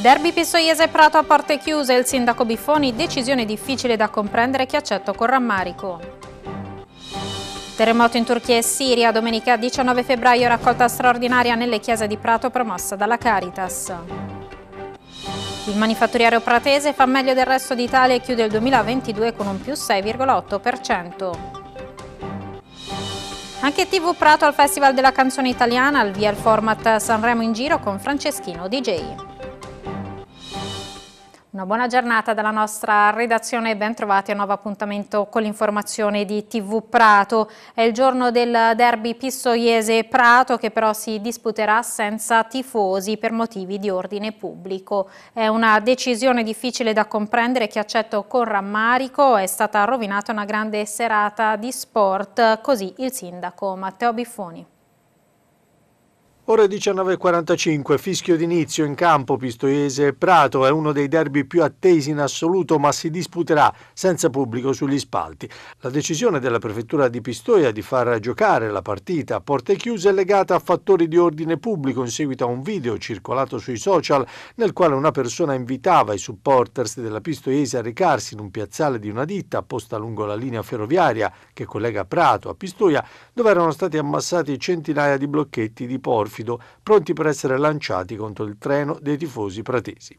Derby Pistoiese Prato a porte chiuse, il sindaco Biffoni, decisione difficile da comprendere che accetto con rammarico. Terremoto in Turchia e Siria, domenica 19 febbraio raccolta straordinaria nelle chiese di Prato promossa dalla Caritas. Il manifatturiero pratese fa meglio del resto d'Italia e chiude il 2022 con un più 6,8%. Anche TV Prato al Festival della Canzone Italiana, al via il format Sanremo in giro con Franceschino DJ. Una buona giornata dalla nostra redazione e ben trovati a un nuovo appuntamento con l'informazione di TV Prato. È il giorno del derby pistoiese prato che però si disputerà senza tifosi per motivi di ordine pubblico. È una decisione difficile da comprendere che accetto con rammarico, è stata rovinata una grande serata di sport, così il sindaco Matteo Biffoni. Ore 19.45, fischio d'inizio in campo Pistoiese e Prato è uno dei derby più attesi in assoluto ma si disputerà senza pubblico sugli spalti. La decisione della prefettura di Pistoia di far giocare la partita a porte chiuse è legata a fattori di ordine pubblico in seguito a un video circolato sui social nel quale una persona invitava i supporters della Pistoiese a recarsi in un piazzale di una ditta posta lungo la linea ferroviaria che collega Prato a Pistoia dove erano stati ammassati centinaia di blocchetti di porfi perfido, pronti per essere lanciati contro il treno dei tifosi pratesi.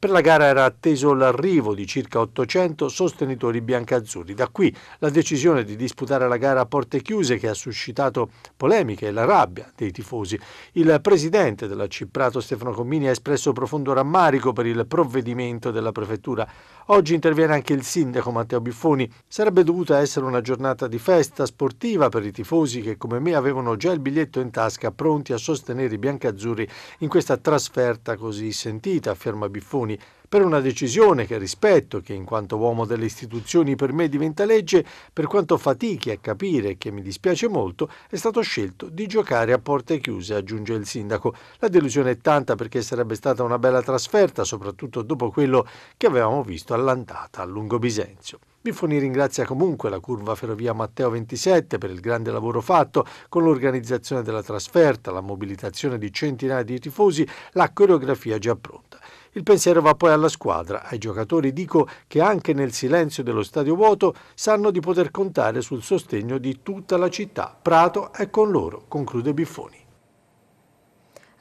Per la gara era atteso l'arrivo di circa 800 sostenitori biancazzurri. Da qui la decisione di disputare la gara a porte chiuse che ha suscitato polemiche e la rabbia dei tifosi. Il presidente della Ciprato Stefano Commini ha espresso profondo rammarico per il provvedimento della prefettura. Oggi interviene anche il sindaco Matteo Biffoni. Sarebbe dovuta essere una giornata di festa sportiva per i tifosi che come me avevano già il biglietto in tasca pronti a sostenere i biancazzurri in questa trasferta così sentita, afferma Biffoni istituzioni, per una decisione che rispetto, che in quanto uomo delle istituzioni per me diventa legge, per quanto fatichi a capire e che mi dispiace molto, è stato scelto di giocare a porte chiuse, aggiunge il sindaco. La delusione è tanta perché sarebbe stata una bella trasferta, soprattutto dopo quello che avevamo visto all'andata a Lungo Lungobisenzio. Biffoni ringrazia comunque la curva Ferrovia Matteo 27 per il grande lavoro fatto con l'organizzazione della trasferta, la mobilitazione di centinaia di tifosi, la coreografia già pronta. Il pensiero va poi alla squadra, ai giocatori dico che anche nel silenzio dello stadio vuoto sanno di poter contare sul sostegno di tutta la città. Prato è con loro, conclude Biffoni.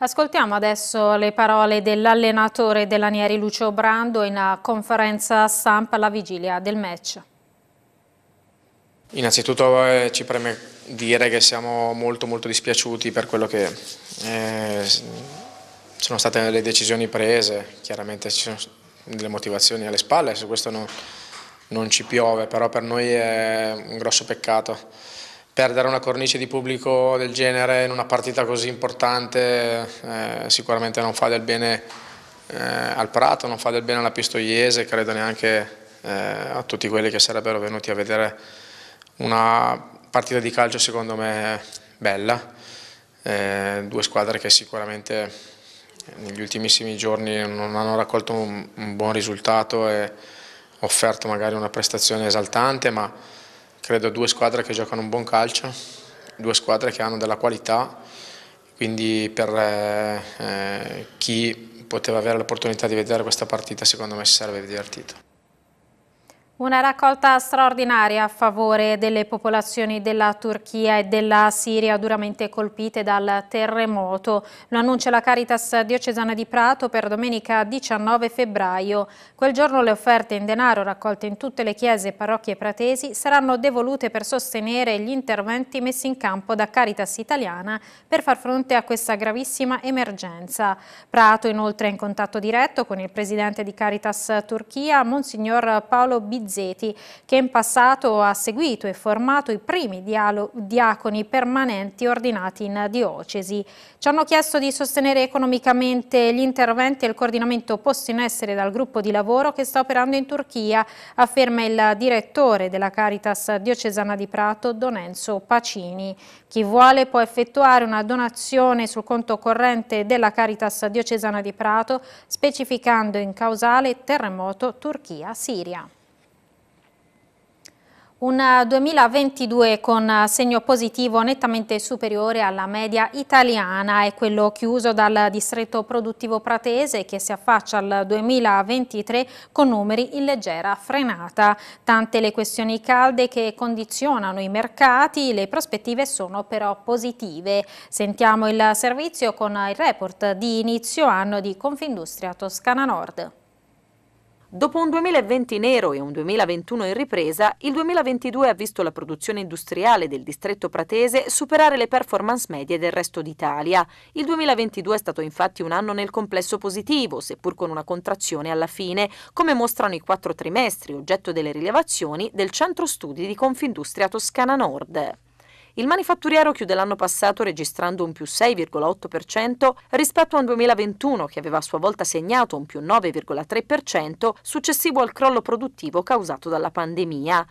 Ascoltiamo adesso le parole dell'allenatore dell'Anieri Lucio Brando in conferenza stampa alla vigilia del match. Innanzitutto eh, ci preme dire che siamo molto molto dispiaciuti per quello che eh, sono state le decisioni prese, chiaramente ci sono delle motivazioni alle spalle, su questo non, non ci piove, però per noi è un grosso peccato. Perdere una cornice di pubblico del genere in una partita così importante eh, sicuramente non fa del bene eh, al Prato, non fa del bene alla Pistoiese, credo neanche eh, a tutti quelli che sarebbero venuti a vedere una partita di calcio secondo me bella, eh, due squadre che sicuramente negli ultimissimi giorni non hanno raccolto un, un buon risultato e offerto magari una prestazione esaltante, ma credo due squadre che giocano un buon calcio, due squadre che hanno della qualità, quindi per eh, eh chi poteva avere l'opportunità di vedere questa partita secondo me si sarebbe divertito. Una raccolta straordinaria a favore delle popolazioni della Turchia e della Siria duramente colpite dal terremoto. Lo annuncia la Caritas diocesana di Prato per domenica 19 febbraio. Quel giorno le offerte in denaro raccolte in tutte le chiese e parrocchie pratesi saranno devolute per sostenere gli interventi messi in campo da Caritas italiana per far fronte a questa gravissima emergenza. Prato inoltre è in contatto diretto con il presidente di Caritas Turchia, Monsignor Paolo Bizzini Donizetti, che in passato ha seguito e formato i primi diaconi permanenti ordinati in diocesi. Ci hanno chiesto di sostenere economicamente gli interventi e il coordinamento posti in essere dal gruppo di lavoro che sta operando in Turchia, afferma il direttore della Caritas diocesana di Prato, Don Enzo Pacini. Chi vuole può effettuare una donazione sul conto corrente della Caritas diocesana di Prato, specificando in causale terremoto Turchia-Siria. Un 2022 con segno positivo nettamente superiore alla media italiana è quello chiuso dal distretto produttivo pratese che si affaccia al 2023 con numeri in leggera frenata. Tante le questioni calde che condizionano i mercati, le prospettive sono però positive. Sentiamo il servizio con il report di inizio anno di Confindustria Toscana Nord. Dopo un 2020 nero e un 2021 in ripresa, il 2022 ha visto la produzione industriale del distretto pratese superare le performance medie del resto d'Italia. Il 2022 è stato infatti un anno nel complesso positivo, seppur con una contrazione alla fine, come mostrano i quattro trimestri, oggetto delle rilevazioni del Centro Studi di Confindustria Toscana Nord. Il manifatturiero chiude l'anno passato registrando un più 6,8% rispetto a un 2021 che aveva a sua volta segnato un più 9,3% successivo al crollo produttivo causato dalla pandemia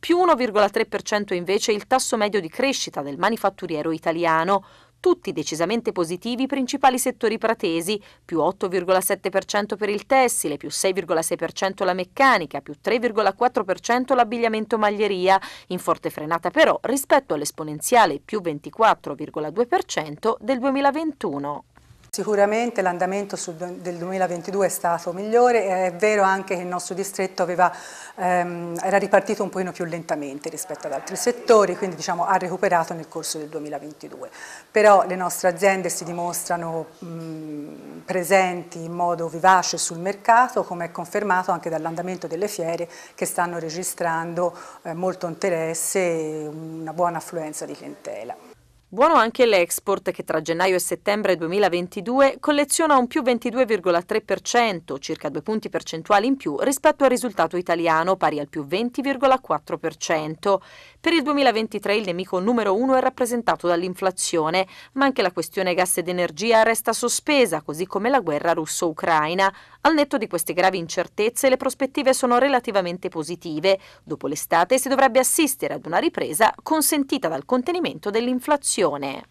più 1,3% invece il tasso medio di crescita del manifatturiero italiano, tutti decisamente positivi i principali settori pratesi, più 8,7% per il tessile, più 6,6% la meccanica, più 3,4% l'abbigliamento maglieria, in forte frenata però rispetto all'esponenziale più 24,2% del 2021. Sicuramente l'andamento del 2022 è stato migliore, è vero anche che il nostro distretto aveva, ehm, era ripartito un pochino più lentamente rispetto ad altri settori, quindi diciamo, ha recuperato nel corso del 2022. Però le nostre aziende si dimostrano mh, mhmm, presenti in modo vivace sul mercato, come è confermato anche dall'andamento delle fiere che stanno registrando eh, molto interesse e una buona affluenza di clientela. Buono anche l'export che tra gennaio e settembre 2022 colleziona un più 22,3%, circa due punti percentuali in più rispetto al risultato italiano pari al più 20,4%. Per il 2023 il nemico numero uno è rappresentato dall'inflazione, ma anche la questione gas ed energia resta sospesa, così come la guerra russo-ucraina. Al netto di queste gravi incertezze le prospettive sono relativamente positive. Dopo l'estate si dovrebbe assistere ad una ripresa consentita dal contenimento dell'inflazione.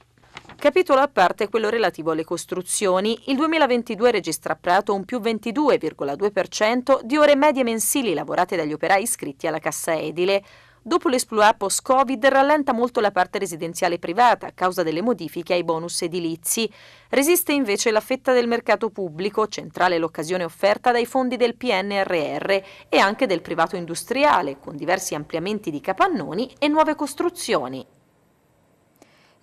Capitolo a parte quello relativo alle costruzioni, il 2022 registra a Prato un più 22,2% di ore medie mensili lavorate dagli operai iscritti alla cassa edile. Dopo l'esploit eh, post-Covid rallenta molto la parte residenziale privata a causa delle modifiche ai bonus edilizi. Resiste invece la fetta del mercato pubblico, centrale l'occasione offerta dai fondi del PNRR e anche del privato industriale, con diversi ampliamenti di capannoni e nuove costruzioni.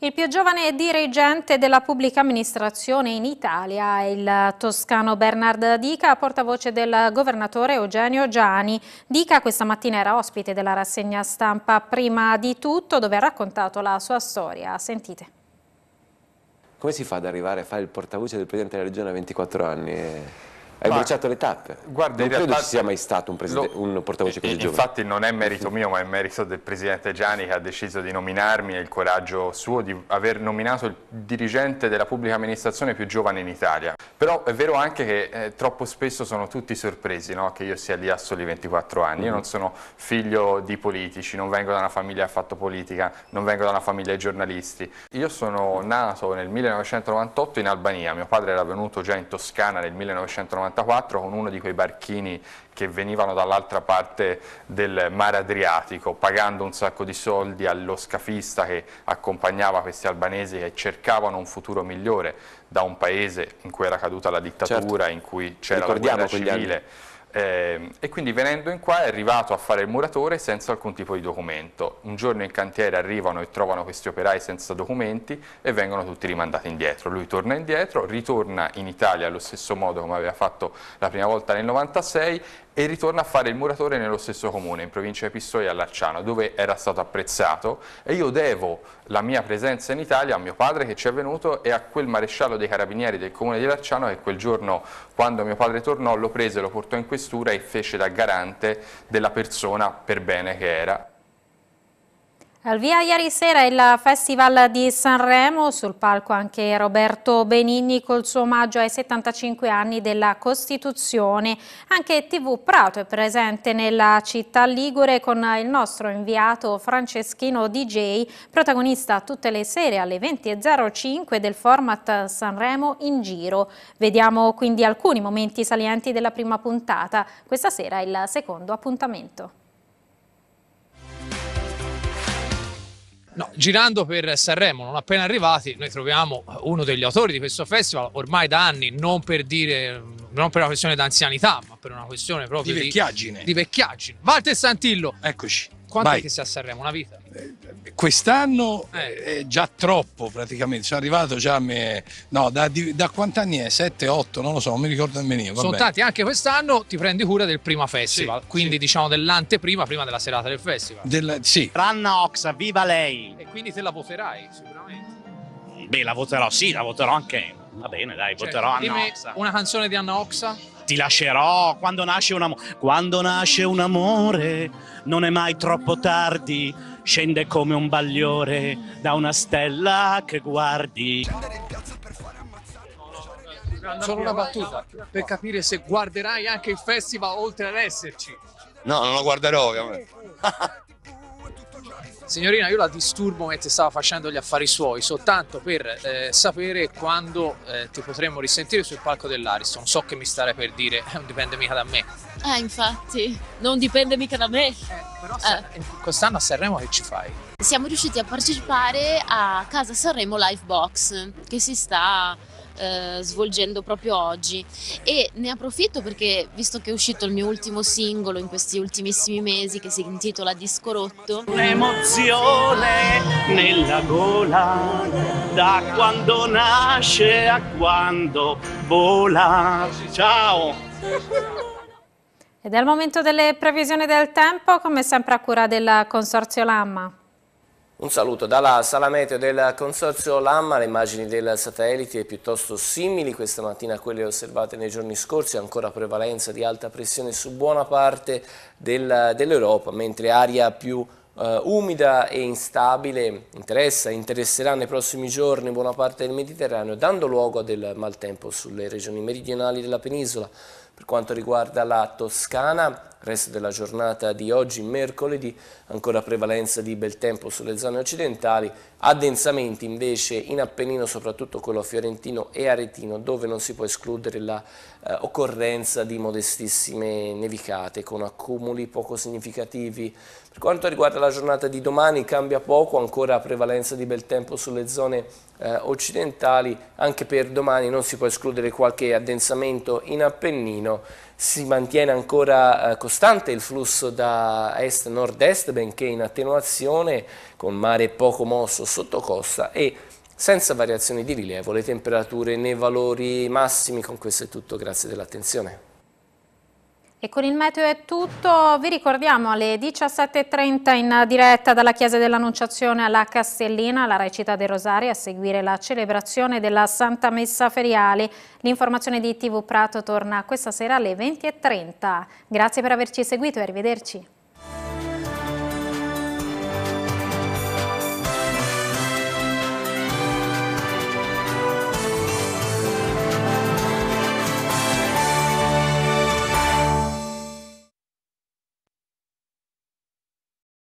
Il più giovane dirigente della pubblica amministrazione in Italia, il toscano Bernard Dica, portavoce del governatore Eugenio Gianni. Dica questa mattina era ospite della rassegna stampa Prima di tutto, dove ha raccontato la sua storia. Sentite. Come si fa ad arrivare a fare il portavoce del Presidente della Regione a 24 anni? Hai ma, bruciato le tappe. Guarda, non credo realtà, ci sia mai stato un, lo, un portavoce così giovane. Infatti non è merito mio, ma è merito del presidente Gianni che ha deciso di nominarmi e il coraggio suo di aver nominato il dirigente della pubblica amministrazione più giovane in Italia. Però è vero anche che eh, troppo spesso sono tutti sorpresi no? che io sia lì a soli 24 anni. Mm Io non mm-hmm. sono figlio di politici, non vengo da una famiglia affatto politica, non vengo da una famiglia di giornalisti. Io sono nato nel 1998 in Albania, mio padre era venuto già in Toscana nel 1998 1994 con uno di quei barchini che venivano dall'altra parte del mare Adriatico, pagando un sacco di soldi allo scafista che accompagnava questi albanesi che cercavano un futuro migliore da un paese in cui era caduta la dittatura, certo. in cui c'era la guerra civile. Anni eh, e quindi venendo in qua è arrivato a fare il muratore senza alcun tipo di documento. Un giorno in cantiere arrivano e trovano questi operai senza documenti e vengono tutti rimandati indietro. Lui torna indietro, ritorna in Italia allo stesso modo come aveva fatto la prima volta nel 96 e ritorna a fare il muratore nello stesso comune, in provincia di Pistoia, a Larciano, dove era stato apprezzato e io devo la mia presenza in Italia a mio padre che ci è venuto e a quel maresciallo dei carabinieri del comune di Larciano che quel giorno, quando mio padre tornò, lo prese, lo portò in questura e fece da garante della persona per bene che era. Al via ieri sera il Festival di Sanremo, sul palco anche Roberto Benigni col suo omaggio ai 75 anni della Costituzione. Anche TV Prato è presente nella città Ligure con il nostro inviato Franceschino DJ, protagonista tutte le sere alle 20.05 del format Sanremo in giro. Vediamo quindi alcuni momenti salienti della prima puntata, questa sera è il secondo appuntamento. No, girando per Sanremo, non appena arrivati, noi troviamo uno degli autori di questo festival ormai da anni, non per dire non per una questione d'anzianità, ma per una questione proprio di vecchiaggine. Di, di vecchiaggine. Walter Santillo. Eccoci. Quanto Vai. è che si asserremo? Una vita? Eh, quest'anno eh. eh. è già troppo praticamente, sono arrivato già a me... No, da, da quanti anni è? 7, 8, non lo so, non mi ricordo nemmeno io. Sono tanti, anche quest'anno ti prendi cura del prima festival, sì, quindi sì. diciamo dell'anteprima, prima della serata del festival. Del, sì. Ranna Oxa, viva lei! E quindi te la voterai sicuramente. Beh, la voterò, sì, la voterò anche... Va bene, dai, cioè, voterò certo. Anna Oxa. Una canzone di Anna Oxa? ti lascerò quando nasce un amore. Quando nasce un amore non è mai troppo tardi, scende come un bagliore da una stella che guardi. Solo una battuta per capire se guarderai anche il festival oltre ad esserci. No, non lo guarderò ovviamente. Eh, eh signorina io la disturbo mentre stava facendo gli affari suoi soltanto per eh, sapere quando eh, ti potremmo risentire sul palco dell'Ariston so che mi starei per dire eh, non dipende mica da me Eh, infatti non dipende mica da me eh, però eh. quest'anno a Sanremo che ci fai? siamo riusciti a partecipare a Casa Sanremo Live Box che si sta eh, svolgendo proprio oggi e ne approfitto perché visto che è uscito il mio ultimo singolo in questi ultimissimi mesi che si intitola Disco Rotto Un'emozione nella gola da quando nasce a quando vola Ciao! Ed è il momento delle previsioni del tempo, come sempre a cura del Consorzio Lamma. Un saluto dalla sala meteo del Consorzio Lamma, le immagini del satellite piuttosto simili questa mattina a quelle osservate nei giorni scorsi, ancora prevalenza di alta pressione su buona parte del, dell'Europa, mentre aria più Uh, umida e instabile interessa, interesserà nei prossimi giorni buona parte del Mediterraneo, dando luogo a del maltempo sulle regioni meridionali della penisola. Per quanto riguarda la Toscana, Resto della giornata di oggi, mercoledì, ancora prevalenza di bel tempo sulle zone occidentali, addensamenti invece in Appennino, soprattutto quello fiorentino e aretino, dove non si può escludere l'occorrenza eh, di modestissime nevicate con accumuli poco significativi. Per quanto riguarda la giornata di domani cambia poco, ancora prevalenza di bel tempo sulle zone eh, occidentali, anche per domani non si può escludere qualche addensamento in Appennino si mantiene ancora eh, costante il flusso da est-nord-est, benché in attenuazione, con mare poco mosso sotto costa e senza variazioni di rilievo, le temperature nei valori massimi. Con questo è tutto, grazie dell'attenzione. E con il meteo è tutto, vi ricordiamo alle 17.30 in diretta dalla Chiesa dell'Annunciazione alla Castellina, alla Recita dei Rosari, a seguire la celebrazione della Santa Messa Feriale. L'informazione di TV Prato torna questa sera alle 20.30. Grazie per averci seguito e arrivederci.